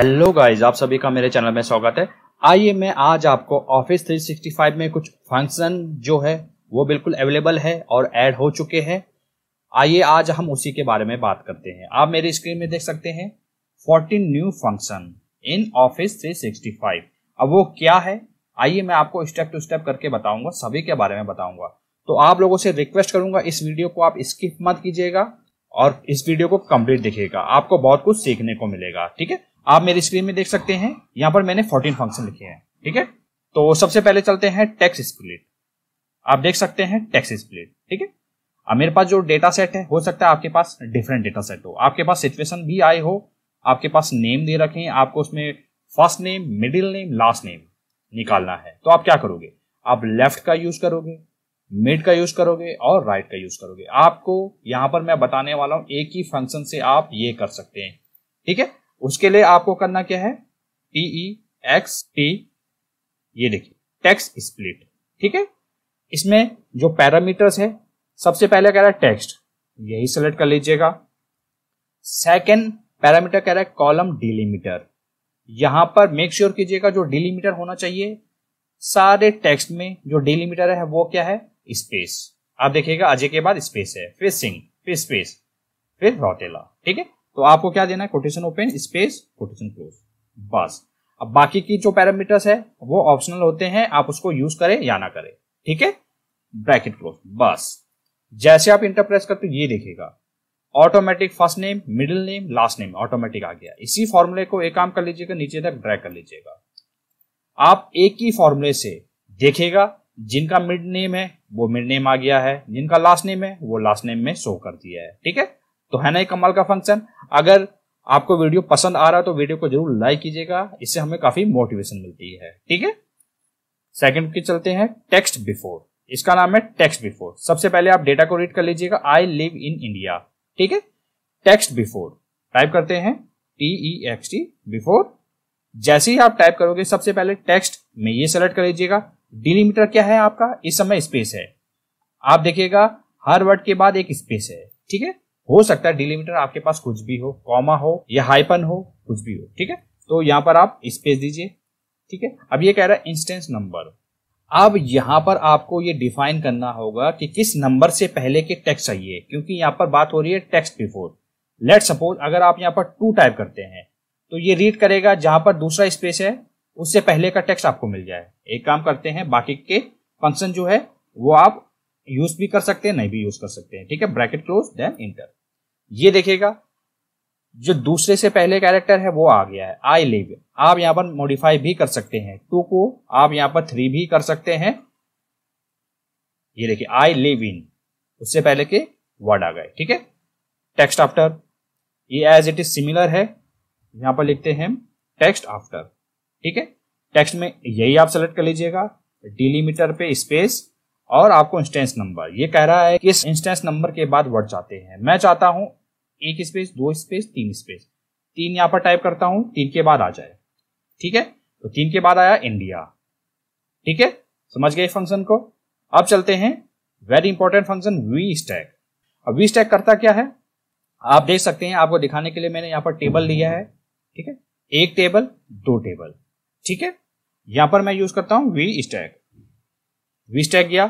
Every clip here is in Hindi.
हेलो गाइस आप सभी का मेरे चैनल में स्वागत है आइए मैं आज आपको ऑफिस 365 में कुछ फंक्शन जो है वो बिल्कुल अवेलेबल है और ऐड हो चुके हैं आइए आज हम उसी के बारे में बात करते हैं आप मेरी स्क्रीन में देख सकते हैं 14 न्यू फंक्शन इन ऑफिस 365 अब वो क्या है आइए मैं आपको स्टेप टू स्टेप करके बताऊंगा सभी के बारे में बताऊंगा तो आप लोगों से रिक्वेस्ट करूंगा इस वीडियो को आप स्किप मत कीजिएगा और इस वीडियो को कंप्लीट दिखेगा आपको बहुत कुछ सीखने को मिलेगा ठीक है आप मेरी स्क्रीन में देख सकते हैं यहां पर मैंने 14 फंक्शन लिखे हैं ठीक है तो सबसे पहले चलते हैं टैक्स स्प्लिट आप देख सकते हैं टैक्स स्प्लिट ठीक है अब मेरे पास जो डेटा सेट है हो सकता है आपके पास डिफरेंट डेटा सेट हो आपके पास सिचुएशन भी आए हो आपके पास नेम दे रखे हैं आपको उसमें first name middle name last name निकालना है तो आप क्या करोगे आप लेफ्ट का यूज करोगे मिड का यूज करोगे और राइट right का यूज करोगे आपको यहां पर मैं बताने वाला हूं एक ही फंक्शन से आप ये कर सकते हैं ठीक है उसके लिए आपको करना क्या है टीई एक्स टी ये देखिए टेक्स्ट स्प्लिट ठीक है इसमें जो पैरामीटर्स है सबसे पहले कह रहा है टेक्स्ट यही सेलेक्ट कर लीजिएगा सेकेंड पैरामीटर कह रहा है कॉलम डिलीमीटर यहां पर मेक श्योर कीजिएगा जो डिलीमीटर होना चाहिए सारे टेक्स्ट में जो डिलीमीटर है वो क्या है स्पेस आप देखिएगा अजय के बाद स्पेस है फिर सिंह फिर स्पेस फिर रोटेला ठीक है तो आपको क्या देना है quotation open space quotation close बस अब बाकी की जो पैरामीटर्स है वो ऑप्शनल होते हैं आप उसको यूज करें या ना करें ठीक है ब्रैकेट क्लोज बस जैसे आप इंटरप्रेस करते ये देखेगा automatic first name middle name last name automatic आ गया इसी फॉर्मूले को एक काम कर लीजिएगा नीचे तक ड्रैग कर लीजिएगा आप एक ही फॉर्मूले से देखेगा जिनका मिड नेम है वो मिड नेम आ गया है जिनका लास्ट नेम है वो लास्ट नेम में शो कर दिया है ठीक है तो है ना ये कमाल का फंक्शन अगर आपको वीडियो पसंद आ रहा है तो वीडियो को जरूर लाइक कीजिएगा इससे हमें काफी मोटिवेशन मिलती है ठीक है सेकंड के चलते हैं टेक्स्ट बिफोर इसका नाम है टेक्स्ट बिफोर सबसे पहले आप डेटा को रीड कर लीजिएगा आई लिव इन इंडिया ठीक है टेक्स्ट बिफोर टाइप करते हैं T E X T before जैसे ही आप टाइप करोगे सबसे पहले टेक्स्ट में ये सेलेक्ट कर लीजिएगा डिलीमीटर क्या है आपका इस समय स्पेस है आप देखिएगा हर वर्ड के बाद एक स्पेस है ठीक है हो सकता है डिलीमिटर आपके पास कुछ भी हो कॉमा हो या हाइपन हो कुछ भी हो ठीक है तो यहाँ पर आप स्पेस दीजिए ठीक है अब ये कह रहा है इंस्टेंस नंबर अब यहां पर आपको ये डिफाइन करना होगा कि किस नंबर से पहले के टेक्स्ट चाहिए क्योंकि यहां पर बात हो रही है टेक्स्ट बिफोर लेट सपोज अगर आप यहाँ पर टू टाइप करते हैं तो ये रीड करेगा जहां पर दूसरा स्पेस है उससे पहले का टेक्स्ट आपको मिल जाए एक काम करते हैं बाकी के फंक्शन जो है वो आप यूज भी कर सकते हैं नहीं भी यूज कर सकते हैं ठीक है ब्रैकेट क्लोज देन इंटर ये देखेगा जो दूसरे से पहले कैरेक्टर है वो आ गया है आई लिव आप यहां पर मॉडिफाई भी कर सकते हैं टू को आप यहां पर थ्री भी कर सकते हैं ये देखिए आई लिव इन उससे पहले के वर्ड आ गए ठीक है टेक्स्ट आफ्टर ये एज इट इज सिमिलर है यहां पर लिखते हैं टेक्स्ट आफ्टर ठीक है टेक्स्ट में यही आप सेलेक्ट कर लीजिएगा डिलीमीटर पे स्पेस और आपको इंस्टेंस नंबर ये कह रहा है इस इंस्टेंस नंबर के बाद वर्ड चाहते हैं मैं चाहता हूं एक स्पेस दो स्पेस तीन स्पेस तीन यहां पर टाइप करता हूं तीन के बाद आ जाए ठीक है तो तीन के बाद आया इंडिया ठीक है समझ गए फंक्शन को अब चलते हैं very important function V stack अब वी स्टैक करता क्या है आप देख सकते हैं आपको दिखाने के लिए मैंने यहां पर टेबल लिया है ठीक है एक टेबल दो टेबल ठीक है यहां पर मैं यूज करता हूं वी स्टैक वी स्टैक गया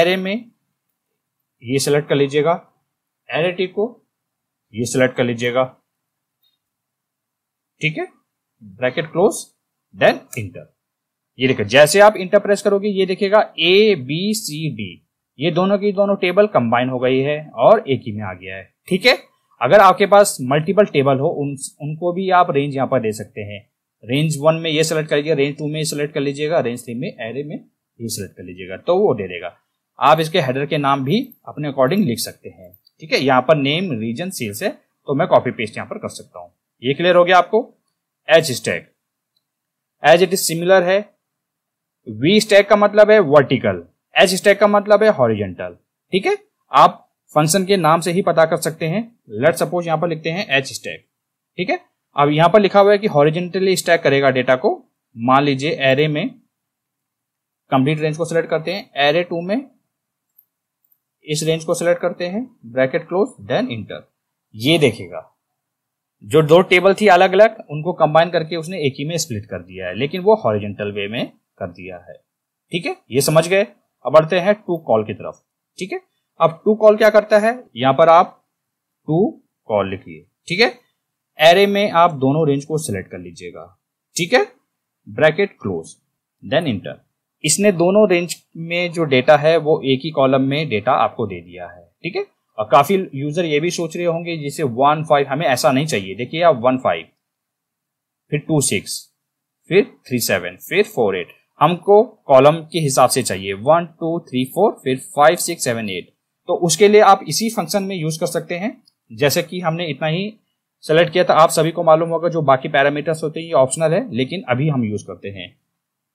एरे में ये सेलेक्ट कर लीजिएगा एरे टी को ये सिलेक्ट कर लीजिएगा ठीक है ब्रैकेट क्लोज देन इंटर ये देखिए जैसे आप इंटर प्रेस करोगे ये देखिएगा ए बी सी डी ये दोनों की दोनों टेबल कंबाइन हो गई है और एक ही में आ गया है ठीक है अगर आपके पास मल्टीपल टेबल हो उन उनको भी आप रेंज यहां पर दे सकते हैं रेंज वन में ये सिलेक्ट कर लीजिएगा रेंज टू में सिलेक्ट कर लीजिएगा रेंज थ्री में एरे में ये सिलेक्ट कर लीजिएगा तो वो दे देगा आप इसके हेडर के नाम भी अपने अकॉर्डिंग लिख सकते हैं ठीक है यहां पर नेम रीजन सेल्स है तो मैं कॉपी पेस्ट यहां पर कर सकता हूं ये क्लियर हो गया आपको H stack as it is similar है वी स्टैक का मतलब है वर्टिकल एच स्टैक का मतलब है हॉरिजेंटल ठीक है आप फंक्शन के नाम से ही पता कर सकते हैं लेट सपोज यहां पर लिखते हैं एच स्टैक ठीक है अब यहां पर लिखा हुआ है कि हॉरिजेंटली स्टैक करेगा डेटा को मान लीजिए एरे में कंप्लीट रेंज को सिलेक्ट करते हैं एरे टू में इस रेंज को सिलेक्ट करते हैं ब्रैकेट क्लोज देन इंटर ये देखेगा जो दो टेबल थी अलग अलग उनको कंबाइन करके उसने एक ही में स्प्लिट कर दिया है लेकिन वो हॉरिजेंटल वे में कर दिया है ठीक है ये समझ गए अब बढ़ते हैं टू कॉल की तरफ ठीक है अब टू कॉल क्या करता है यहां पर आप टू कॉल लिखिए ठीक है एरे में आप दोनों रेंज को सिलेक्ट कर लीजिएगा ठीक है ब्रैकेट क्लोज देन इंटर इसने दोनों रेंज में जो डेटा है वो एक ही कॉलम में डेटा आपको दे दिया है ठीक है और काफी यूजर ये भी सोच रहे होंगे जिसे वन फाइव हमें ऐसा नहीं चाहिए देखिए आप वन फाइव फिर टू सिक्स फिर थ्री सेवन फिर फोर एट हमको कॉलम के हिसाब से चाहिए वन टू थ्री फोर फिर फाइव सिक्स सेवन एट तो उसके लिए आप इसी फंक्शन में यूज कर सकते हैं जैसे कि हमने इतना ही सेलेक्ट किया था आप सभी को मालूम होगा जो बाकी पैरामीटर्स होते हैं ये ऑप्शनल है लेकिन अभी हम यूज करते हैं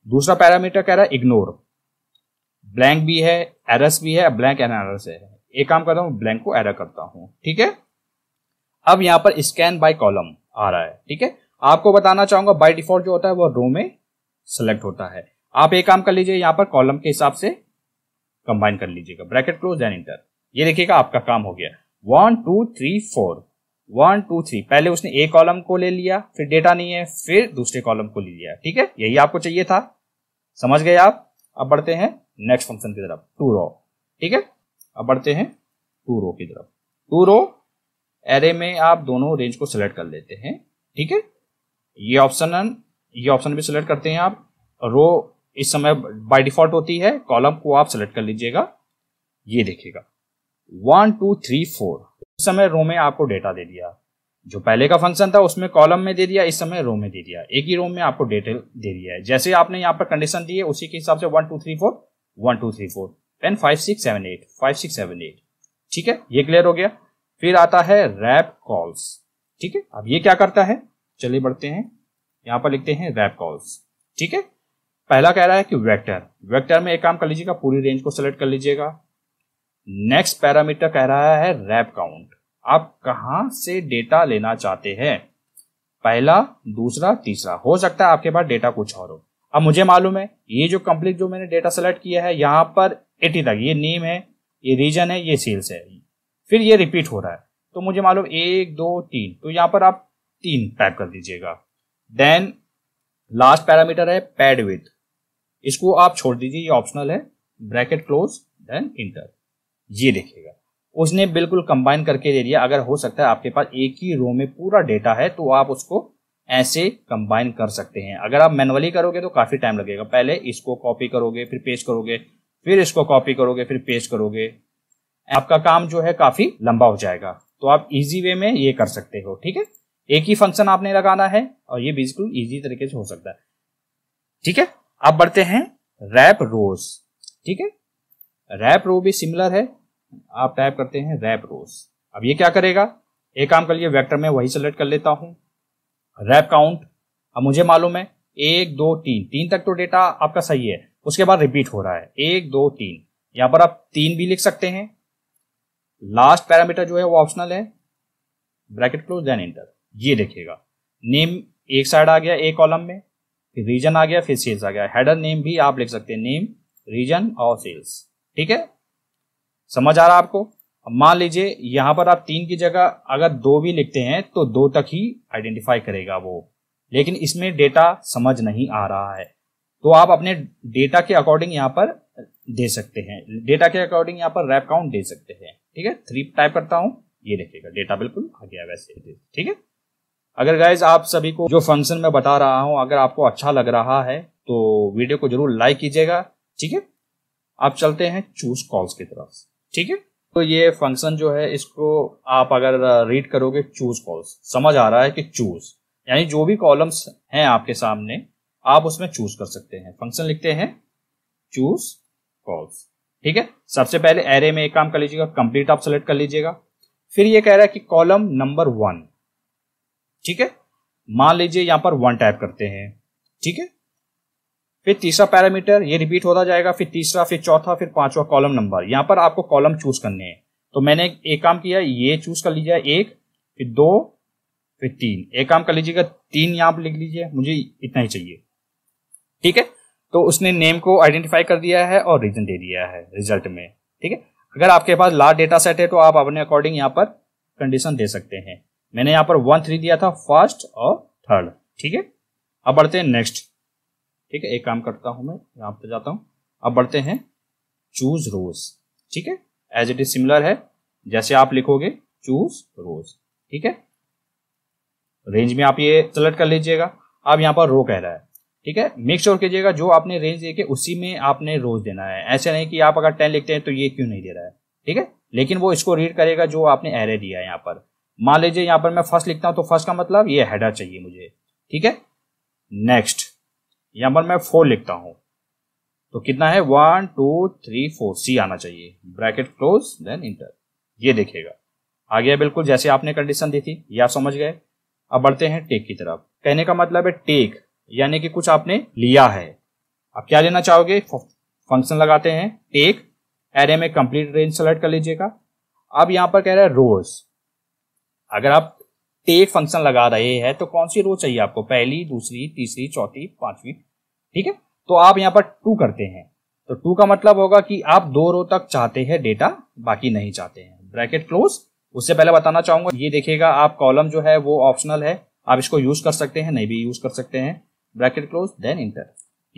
दूसरा पैरामीटर कह रहा है इग्नोर ब्लैंक भी है एरस भी है ब्लैंक एंड एरस है एक काम करता हूं ब्लैंक को एरर करता हूं ठीक है अब यहां पर स्कैन बाय कॉलम आ रहा है ठीक है आपको बताना चाहूंगा बाय डिफॉल्ट जो होता है वो रो में सेलेक्ट होता है आप एक काम कर लीजिए यहां पर कॉलम के हिसाब से कंबाइन कर लीजिएगा ब्रैकेट क्लोज एंड इंटर ये देखिएगा आपका काम हो गया one two three four one two three पहले उसने ए कॉलम को ले लिया फिर डेटा नहीं है फिर दूसरे कॉलम को ले लिया ठीक है यही आपको चाहिए था समझ गए आप अब बढ़ते हैं नेक्स्ट फंक्शन की तरफ टू रो ठीक है अब बढ़ते हैं टू रो की तरफ टू रो एरे में आप दोनों रेंज को सिलेक्ट कर लेते हैं ठीक है ये ऑप्शन ये ऑप्शन भी सिलेक्ट करते हैं आप रो इस समय बाय डिफॉल्ट होती है कॉलम को आप सिलेक्ट कर लीजिएगा ये देखिएगा वन टू थ्री फोर उस समय रो में आपको डेटा दे दिया जो पहले का फंक्शन था उसमें कॉलम में दे दिया इस समय रो में दे दिया एक ही रो में आपको डेटा दे दिया है जैसे आपने यहाँ पर कंडीशन दी है उसी के हिसाब से one two three four one two three four and five six seven eight five six seven eight ठीक है ये क्लियर हो गया फिर आता है रैप कॉल्स ठीक है अब ये क्या करता है चलिए बढ़ते हैं यहां पर लिखते हैं रैप कॉल्स ठीक है पहला कह रहा है कि वेक्टर वेक्टर में एक काम कर लीजिएगा पूरी रेंज को सेलेक्ट कर लीजिएगा नेक्स्ट पैरामीटर कह रहा है रैप काउंट आप कहां से डेटा लेना चाहते हैं पहला दूसरा तीसरा हो सकता है आपके पास डेटा कुछ और हो अब मुझे मालूम है ये जो कंप्लीट जो मैंने डेटा सेलेक्ट किया है यहां पर एटी तक ये नेम है ये रीजन है ये सेल्स है फिर ये रिपीट हो रहा है तो मुझे मालूम एक दो तीन तो यहां पर आप तीन टाइप कर दीजिएगा देन लास्ट पैरामीटर है पैड विथ इसको आप छोड़ दीजिए ये ऑप्शनल है ब्रैकेट क्लोज देन इंटर ये देखिएगा उसने बिल्कुल कंबाइन करके दे दिया अगर हो सकता है आपके पास एक ही रो में पूरा डेटा है तो आप उसको ऐसे कंबाइन कर सकते हैं अगर आप मैनुअली करोगे तो काफ़ी टाइम लगेगा पहले इसको कॉपी करोगे फिर पेस्ट करोगे फिर इसको कॉपी करोगे फिर पेस्ट करोगे आपका काम जो है काफ़ी लंबा हो जाएगा तो आप इजी वे में ये कर सकते हो ठीक है एक ही फंक्शन आपने लगाना है और ये बिल्कुल ईजी तरीके से हो सकता है ठीक है आप बढ़ते हैं रैप रोज ठीक है रैप रो भी सिमिलर है आप टाइप करते हैं रैप रोज अब ये क्या करेगा एक काम कर लिए वेक्टर में वही सेलेक्ट कर लेता हूं रैप काउंट अब मुझे मालूम है एक दो तीन तीन तक तो डेटा आपका सही है उसके बाद रिपीट हो रहा है एक दो तीन यहां पर आप तीन भी लिख सकते हैं लास्ट पैरामीटर जो है वो ऑप्शनल है ब्रैकेट क्लोज देन इंटर ये देखिएगा नेम एक साइड आ गया एक कॉलम में फिर रीजन आ गया फिर सेल्स आ गया हेडर नेम भी आप लिख सकते हैं नेम रीजन और सेल्स ठीक है समझ आ रहा आपको मान लीजिए यहां पर आप तीन की जगह अगर दो भी लिखते हैं तो दो तक ही आइडेंटिफाई करेगा वो लेकिन इसमें डेटा समझ नहीं आ रहा है तो आप अपने डेटा के अकॉर्डिंग यहाँ पर दे सकते हैं डेटा के अकॉर्डिंग यहाँ पर रैप काउंट दे सकते हैं ठीक है थ्री टाइप करता हूँ ये देखिएगा डेटा बिल्कुल आ गया वैसे ठीक है अगर गाइज आप सभी को जो फंक्शन में बता रहा हूं अगर आपको अच्छा लग रहा है तो वीडियो को जरूर लाइक कीजिएगा ठीक है आप चलते हैं चूज कॉल्स की तरफ ठीक है तो ये फंक्शन जो है इसको आप अगर रीड करोगे चूज कॉल्स समझ आ रहा है कि चूज यानी जो भी कॉलम्स हैं आपके सामने आप उसमें चूज कर सकते हैं फंक्शन लिखते हैं चूज कॉल्स ठीक है सबसे पहले एरे में एक काम कर लीजिएगा कंप्लीट आप सेलेक्ट कर लीजिएगा फिर ये कह रहा है कि कॉलम नंबर वन ठीक है मान लीजिए यहां पर वन टाइप करते हैं ठीक है फिर तीसरा पैरामीटर ये रिपीट होता जाएगा फिर तीसरा फिर चौथा फिर पांचवा कॉलम नंबर यहां पर आपको कॉलम चूज करने हैं तो मैंने एक काम किया ये चूज कर लीजिए एक फिर दो फिर तीन एक काम कर लीजिएगा तीन यहां पर लिख लीजिए मुझे इतना ही चाहिए ठीक है तो उसने नेम को आइडेंटिफाई कर दिया है और रीजन दे दिया है रिजल्ट में ठीक है अगर आपके पास लार्ज डेटा सेट है तो आप अपने अकॉर्डिंग यहां पर कंडीशन दे सकते हैं मैंने यहां पर वन थ्री दिया था फर्स्ट और थर्ड ठीक है अब बढ़ते हैं नेक्स्ट ठीक है एक काम करता हूं मैं यहां पर जाता हूं अब बढ़ते हैं चूज रोज ठीक है एज इट इज सिमिलर है जैसे आप लिखोगे चूज रोज ठीक है रेंज में आप ये सेलेक्ट कर लीजिएगा अब यहां पर रो कह रहा है ठीक है मेक श्योर कीजिएगा जो आपने रेंज देखे उसी में आपने रोज देना है ऐसे नहीं कि आप अगर टेन लिखते हैं तो ये क्यों नहीं दे रहा है ठीक है लेकिन वो इसको रीड करेगा जो आपने एरे दिया है यहाँ पर मान लीजिए यहां पर मैं फर्स्ट लिखता हूं तो फर्स्ट का मतलब ये हेडर चाहिए मुझे ठीक है नेक्स्ट यहां पर मैं फोर लिखता हूं तो कितना है वन टू थ्री फोर सी आना चाहिए ब्रैकेट क्लोज देन इंटर ये देखेगा आ गया बिल्कुल जैसे आपने कंडीशन दी थी या समझ गए अब बढ़ते हैं टेक की तरफ कहने का मतलब है टेक यानी कि कुछ आपने लिया है आप क्या लेना चाहोगे फंक्शन लगाते हैं टेक एरे में कंप्लीट रेंज सेलेक्ट कर लीजिएगा अब यहां पर कह रहा है रोज अगर आप स्टेट फंक्शन लगा रहे हैं तो कौन सी रो चाहिए आपको पहली दूसरी तीसरी चौथी पांचवी ठीक है तो आप यहाँ पर टू करते हैं तो टू का मतलब होगा कि आप दो रो तक चाहते हैं डेटा बाकी नहीं चाहते हैं ब्रैकेट क्लोज उससे पहले बताना चाहूंगा ये देखिएगा आप कॉलम जो है वो ऑप्शनल है आप इसको यूज कर सकते हैं नहीं भी यूज कर सकते हैं ब्रैकेट क्लोज देन इंटर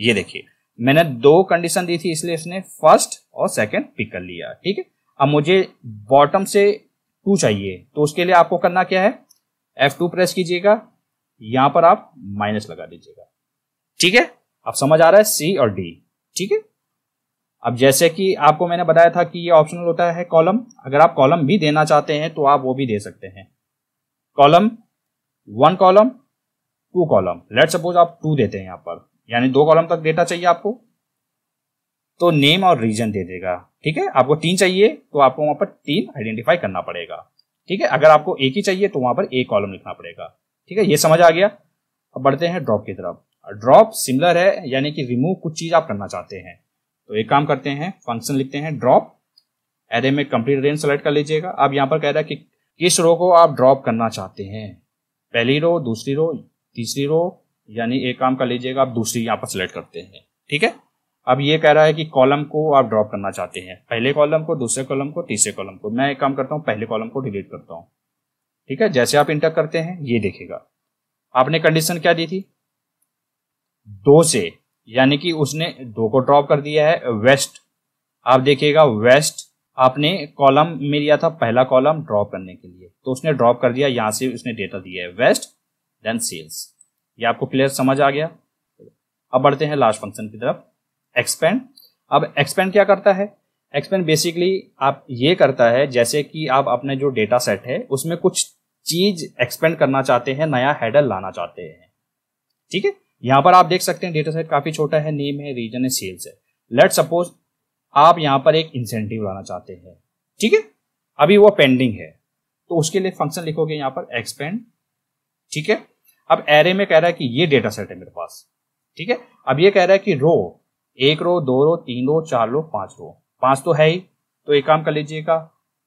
ये देखिए मैंने दो कंडीशन दी थी इसलिए इसने फर्स्ट और सेकंड पिक कर लिया ठीक है अब मुझे बॉटम से टू चाहिए तो उसके लिए आपको करना क्या है F2 प्रेस कीजिएगा यहां पर आप माइनस लगा दीजिएगा ठीक है अब समझ आ रहा है सी और डी ठीक है अब जैसे कि आपको मैंने बताया था कि ये ऑप्शनल होता है कॉलम अगर आप कॉलम भी देना चाहते हैं तो आप वो भी दे सकते हैं column one column two column let suppose आप टू देते हैं यहां पर यानी दो कॉलम तक डेटा चाहिए आपको तो नेम और रीजन दे देगा ठीक है आपको तीन चाहिए तो आपको वहां पर तीन आइडेंटिफाई करना पड़ेगा ठीक है अगर आपको एक ही चाहिए तो वहां पर एक कॉलम लिखना पड़ेगा ठीक है ये समझ आ गया अब बढ़ते हैं ड्रॉप की तरफ ड्रॉप सिमिलर है यानी कि रिमूव कुछ चीज आप करना चाहते हैं तो एक काम करते हैं फंक्शन लिखते हैं ड्रॉप एरे में कंप्लीट रेंज सेलेक्ट कर लीजिएगा आप यहां पर कह रहा है कि किस रो को आप ड्रॉप करना चाहते हैं पहली रो दूसरी रो तीसरी रो यानी एक काम कर लीजिएगा आप दूसरी यहाँ पर सिलेक्ट करते हैं ठीक है अब ये कह रहा है कि कॉलम को आप ड्रॉप करना चाहते हैं पहले कॉलम को दूसरे कॉलम को तीसरे कॉलम को मैं एक काम करता हूँ पहले कॉलम को डिलीट करता हूँ ठीक है जैसे आप इंटर करते हैं ये देखेगा आपने कंडीशन क्या दी थी दो से यानी कि उसने दो को ड्रॉप कर दिया है वेस्ट आप देखिएगा वेस्ट आपने कॉलम में लिया था पहला कॉलम ड्रॉप करने के लिए तो उसने ड्रॉप कर दिया यहां से उसने डेटा दिया है वेस्ट देन सेल्स ये आपको क्लियर समझ आ गया अब बढ़ते हैं लास्ट फंक्शन की तरफ एक्सपेंड अब एक्सपेंड क्या करता है एक्सपेंड बेसिकली आप ये करता है जैसे कि आप अपने जो डेटा सेट है उसमें कुछ चीज एक्सपेंड करना चाहते हैं नया हेडर लाना चाहते हैं ठीक है यहां पर आप देख सकते हैं डेटा सेट काफी छोटा है नेम है रीजन है सेल्स है लेट सपोज आप यहां पर एक इंसेंटिव लाना चाहते हैं ठीक है अभी वो पेंडिंग है तो उसके लिए फंक्शन लिखोगे यहां पर एक्सपेंड ठीक है अब एरे में कह रहा है कि ये डेटा सेट है मेरे पास ठीक है अब ये कह रहा है कि रो एक रो दो रो तीन रो चार रो पांच रो पांच तो है ही तो एक काम कर लीजिएगा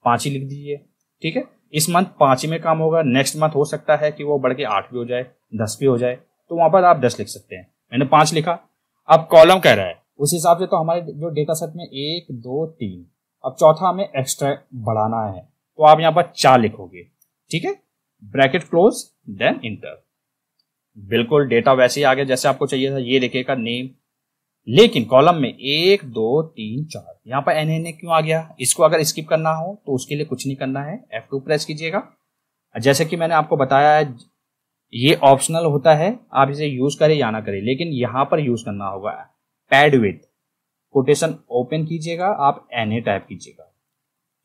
पांच ही लिख दीजिए ठीक है इस मंथ पांच ही में काम होगा नेक्स्ट मंथ हो सकता है कि वो बढ़ के आठ भी हो जाए दस भी हो जाए तो वहां पर आप दस लिख सकते हैं मैंने पांच लिखा अब कॉलम कह रहा है उस हिसाब से तो हमारे जो डेटा सेट में एक दो तीन अब चौथा हमें एक्स्ट्रा बढ़ाना है तो आप यहाँ पर चार लिखोगे ठीक है ब्रैकेट क्लोज देन इंटर बिल्कुल डेटा वैसे ही आ गया जैसे आपको चाहिए था ये लिखेगा नेम लेकिन कॉलम में एक दो तीन चार यहाँ पर एन एन ए क्यों आ गया इसको अगर स्किप करना हो तो उसके लिए कुछ नहीं करना है एफ टू प्रेस कीजिएगा जैसे कि मैंने आपको बताया है ये ऑप्शनल होता है आप इसे यूज करें या ना करें लेकिन यहाँ पर यूज करना होगा पैड विथ कोटेशन ओपन कीजिएगा आप एन ए टाइप कीजिएगा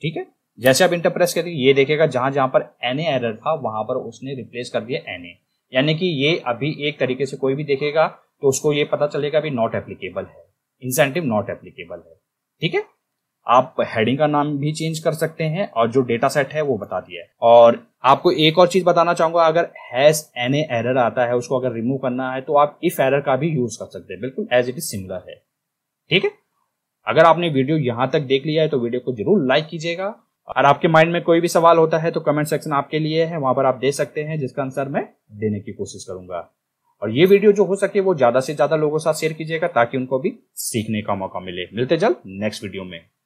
ठीक है जैसे आप इंटर प्रेस करेंगे ये देखेगा जहां जहां पर एन एरर था वहां पर उसने रिप्लेस कर दिया एन यानी कि ये अभी एक तरीके से कोई भी देखेगा तो उसको ये पता चलेगा भी नॉट एप्लीकेबल है इंसेंटिव नॉट एप्लीकेबल है ठीक है आप हेडिंग का नाम भी चेंज कर सकते हैं और जो डेटा सेट है वो बता दिया है और आपको एक और चीज बताना चाहूंगा अगर हैज एन एरर आता है उसको अगर रिमूव करना है तो आप इफ एरर का भी यूज कर सकते हैं बिल्कुल एज इट इज सिमिलर है ठीक है अगर आपने वीडियो यहां तक देख लिया है तो वीडियो को जरूर लाइक कीजिएगा और आपके माइंड में कोई भी सवाल होता है तो कमेंट सेक्शन आपके लिए है वहां पर आप दे सकते हैं जिसका आंसर मैं देने की कोशिश करूंगा और ये वीडियो जो हो सके वो ज्यादा से ज्यादा लोगों के साथ शेयर कीजिएगा ताकि उनको भी सीखने का मौका मिले मिलते जल्द नेक्स्ट वीडियो में